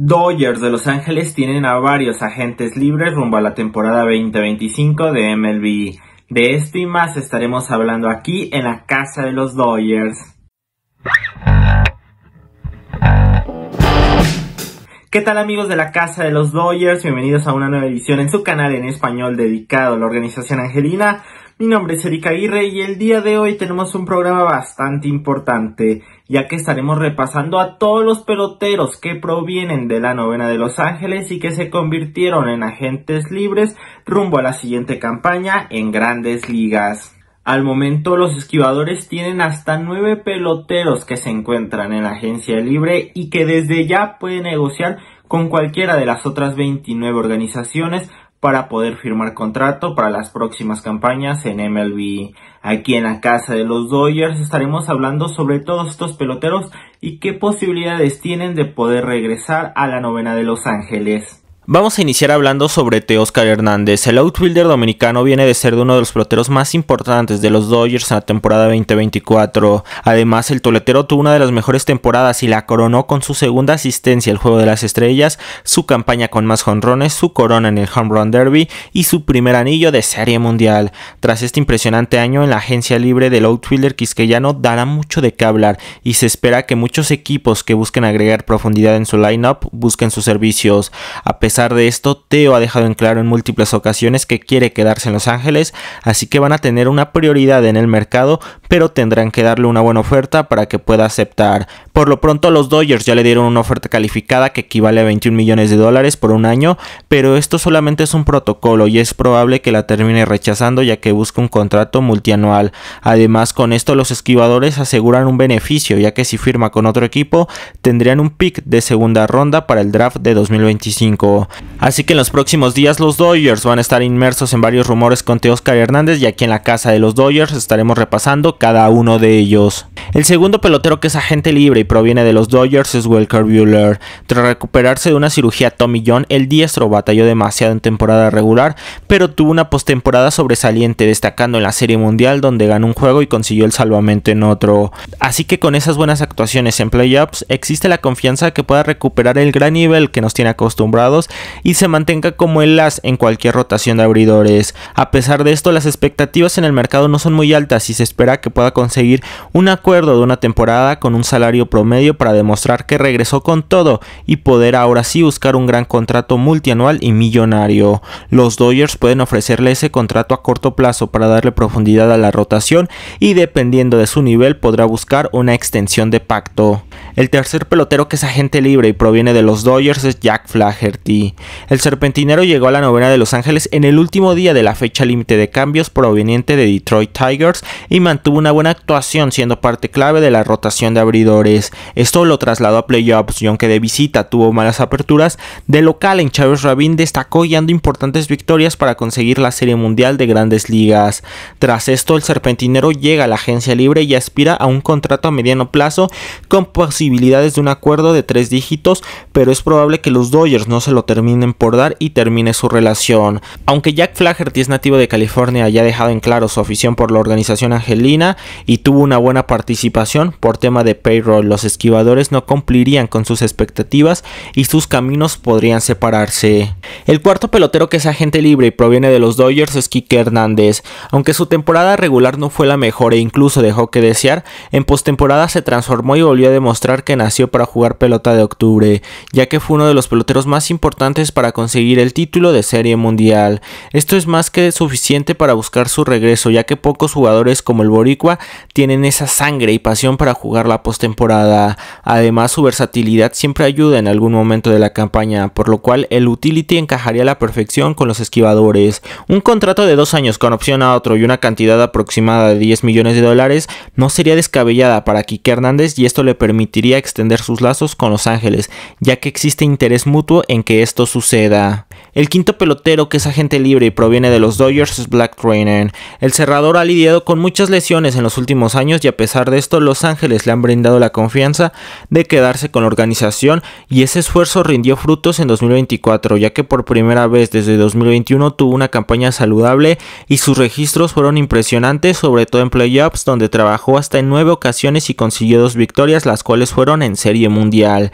Dodgers de Los Ángeles tienen a varios agentes libres rumbo a la temporada 2025 de MLB. De esto y más estaremos hablando aquí en la casa de los Dodgers. ¿Qué tal amigos de la Casa de los Dodgers? Bienvenidos a una nueva edición en su canal en español dedicado a la organización angelina. Mi nombre es Erika Aguirre y el día de hoy tenemos un programa bastante importante, ya que estaremos repasando a todos los peloteros que provienen de la novena de Los Ángeles y que se convirtieron en agentes libres rumbo a la siguiente campaña en grandes ligas. Al momento los esquivadores tienen hasta nueve peloteros que se encuentran en la agencia libre y que desde ya pueden negociar con cualquiera de las otras 29 organizaciones para poder firmar contrato para las próximas campañas en MLB. Aquí en la casa de los Dodgers estaremos hablando sobre todos estos peloteros y qué posibilidades tienen de poder regresar a la novena de Los Ángeles. Vamos a iniciar hablando sobre Teoscar Hernández. El outfielder dominicano viene de ser de uno de los peloteros más importantes de los Dodgers en la temporada 2024. Además, el toletero tuvo una de las mejores temporadas y la coronó con su segunda asistencia al Juego de las Estrellas, su campaña con más jonrones, su corona en el Home Run Derby y su primer anillo de Serie Mundial. Tras este impresionante año en la agencia libre del outfielder quisqueyano dará mucho de qué hablar y se espera que muchos equipos que busquen agregar profundidad en su lineup busquen sus servicios. A pesar pesar de esto, Teo ha dejado en claro en múltiples ocasiones que quiere quedarse en Los Ángeles, así que van a tener una prioridad en el mercado, pero tendrán que darle una buena oferta para que pueda aceptar. Por lo pronto los Dodgers ya le dieron una oferta calificada que equivale a 21 millones de dólares por un año, pero esto solamente es un protocolo y es probable que la termine rechazando ya que busca un contrato multianual. Además con esto los esquivadores aseguran un beneficio ya que si firma con otro equipo tendrían un pick de segunda ronda para el draft de 2025. Así que en los próximos días los Dodgers van a estar inmersos en varios rumores con Oscar Hernández y aquí en la casa de los Dodgers estaremos repasando cada uno de ellos. El segundo pelotero que es agente libre y proviene de los Dodgers es Welker Buehler. Tras recuperarse de una cirugía Tommy John, el diestro batalló demasiado en temporada regular, pero tuvo una postemporada sobresaliente, destacando en la Serie Mundial donde ganó un juego y consiguió el salvamento en otro. Así que con esas buenas actuaciones en playoffs, existe la confianza que pueda recuperar el gran nivel que nos tiene acostumbrados y se mantenga como el las en cualquier rotación de abridores. A pesar de esto, las expectativas en el mercado no son muy altas y se espera que pueda conseguir un acuerdo de una temporada con un salario promedio para demostrar que regresó con todo y poder ahora sí buscar un gran contrato multianual y millonario. Los Dodgers pueden ofrecerle ese contrato a corto plazo para darle profundidad a la rotación y dependiendo de su nivel podrá buscar una extensión de pacto. El tercer pelotero que es agente libre y proviene de los Dodgers es Jack Flaherty. El serpentinero llegó a la novena de Los Ángeles en el último día de la fecha límite de cambios proveniente de Detroit Tigers y mantuvo una buena actuación siendo parte clave de la rotación de abridores. Esto lo trasladó a playoffs y aunque de visita tuvo malas aperturas, de local en Chávez Rabin destacó guiando importantes victorias para conseguir la Serie Mundial de Grandes Ligas. Tras esto, el serpentinero llega a la agencia libre y aspira a un contrato a mediano plazo con posibilidades de un acuerdo de tres dígitos, pero es probable que los Dodgers no se lo terminen por dar y termine su relación. Aunque Jack Flaherty es nativo de California haya ha dejado en claro su afición por la organización angelina y tuvo una buena participación por tema de payroll, los esquivadores no cumplirían con sus expectativas y sus caminos podrían separarse. El cuarto pelotero que es agente libre y proviene de los Dodgers es Kike Hernández. Aunque su temporada regular no fue la mejor e incluso dejó que desear, en postemporada se transformó y volvió a demostrar que nació para jugar pelota de octubre, ya que fue uno de los peloteros más importantes para conseguir el título de Serie Mundial. Esto es más que suficiente para buscar su regreso, ya que pocos jugadores como el Boricua tienen esa sangre y pasión para jugar la postemporada. Además, su versatilidad siempre ayuda en algún momento de la campaña, por lo cual el utility encajaría a la perfección con los esquivadores. Un contrato de dos años con opción a otro y una cantidad aproximada de 10 millones de dólares no sería descabellada para Kike Hernández y esto le permitiría extender sus lazos con Los Ángeles, ya que existe interés mutuo en que esto suceda. El quinto pelotero, que es agente libre y proviene de los Dodgers, es Black Trainer. El cerrador ha lidiado con muchas lesiones en los últimos años y a pesar de esto, Los Ángeles le han brindado la confianza de quedarse con la organización y ese esfuerzo rindió frutos en 2024, ya que por primera vez desde 2021 tuvo una campaña saludable y sus registros fueron impresionantes, sobre todo en playoffs, donde trabajó hasta en nueve ocasiones y consiguió dos victorias, las cuales fueron en Serie Mundial.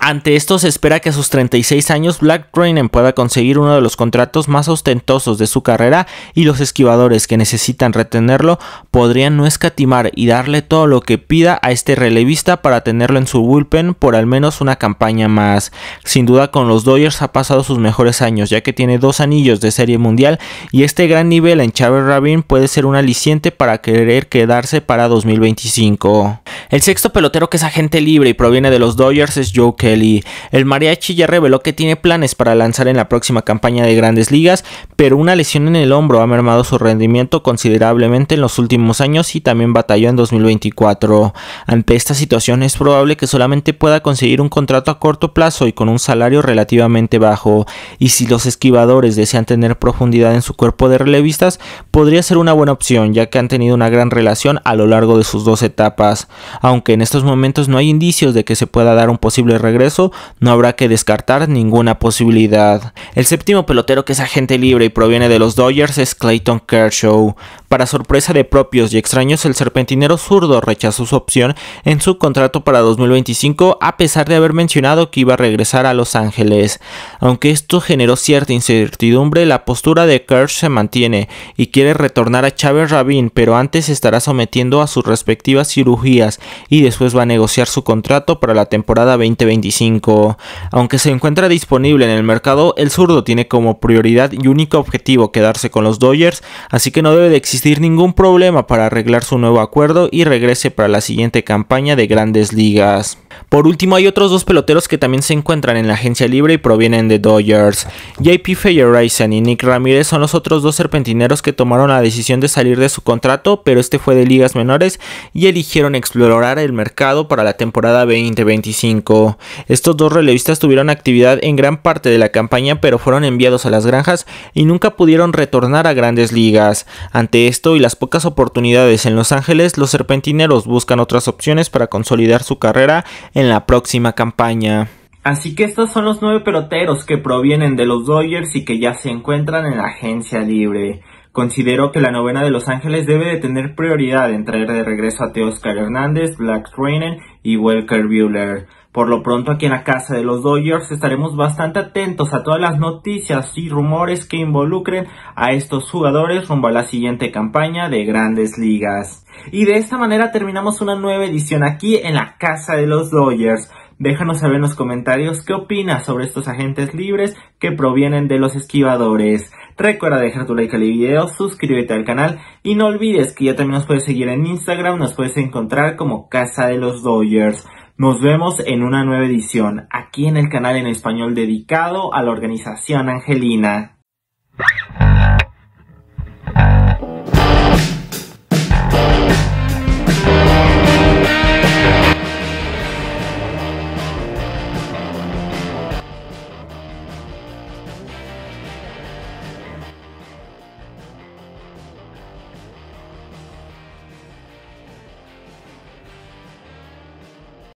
Ante esto se espera que a sus 36 años Black Drainen pueda conseguir uno de los contratos más ostentosos de su carrera y los esquivadores que necesitan retenerlo podrían no escatimar y darle todo lo que pida a este relevista para tenerlo en su bullpen por al menos una campaña más. Sin duda con los Dodgers ha pasado sus mejores años ya que tiene dos anillos de serie mundial y este gran nivel en Chávez Rabin puede ser un aliciente para querer quedarse para 2025. El sexto pelotero que es agente libre y proviene de los Dodgers es Joker el mariachi ya reveló que tiene planes para lanzar en la próxima campaña de grandes ligas, pero una lesión en el hombro ha mermado su rendimiento considerablemente en los últimos años y también batalló en 2024. Ante esta situación es probable que solamente pueda conseguir un contrato a corto plazo y con un salario relativamente bajo, y si los esquivadores desean tener profundidad en su cuerpo de relevistas, podría ser una buena opción ya que han tenido una gran relación a lo largo de sus dos etapas, aunque en estos momentos no hay indicios de que se pueda dar un posible regreso eso, no habrá que descartar ninguna posibilidad. El séptimo pelotero que es agente libre y proviene de los Dodgers es Clayton Kershaw. Para sorpresa de propios y extraños, el serpentinero zurdo rechazó su opción en su contrato para 2025 a pesar de haber mencionado que iba a regresar a Los Ángeles. Aunque esto generó cierta incertidumbre, la postura de Kersh se mantiene y quiere retornar a Chávez Rabin, pero antes estará sometiendo a sus respectivas cirugías y después va a negociar su contrato para la temporada 2025. Aunque se encuentra disponible en el mercado, el zurdo tiene como prioridad y único objetivo quedarse con los Dodgers, así que no debe de existir ningún problema para arreglar su nuevo acuerdo y regrese para la siguiente campaña de grandes ligas. Por último, hay otros dos peloteros que también se encuentran en la agencia libre y provienen de Dodgers. JP Feyerreisen y Nick Ramírez son los otros dos serpentineros que tomaron la decisión de salir de su contrato, pero este fue de ligas menores y eligieron explorar el mercado para la temporada 2025. Estos dos relevistas tuvieron actividad en gran parte de la campaña, pero fueron enviados a las granjas y nunca pudieron retornar a grandes ligas. Ante esto y las pocas oportunidades en Los Ángeles, los serpentineros buscan otras opciones para consolidar su carrera en la próxima campaña. Así que estos son los nueve peloteros que provienen de los Dodgers y que ya se encuentran en la agencia libre. Considero que la novena de Los Ángeles debe de tener prioridad en traer de regreso a Teoscar Hernández, Black Trainen y Welker Bueller. Por lo pronto aquí en la casa de los Dodgers estaremos bastante atentos a todas las noticias y rumores que involucren a estos jugadores rumbo a la siguiente campaña de grandes ligas. Y de esta manera terminamos una nueva edición aquí en la casa de los Dodgers. Déjanos saber en los comentarios qué opinas sobre estos agentes libres que provienen de los esquivadores. Recuerda dejar tu like al video, suscríbete al canal y no olvides que ya también nos puedes seguir en Instagram, nos puedes encontrar como Casa de los Dodgers. Nos vemos en una nueva edición aquí en el canal en español dedicado a la organización angelina.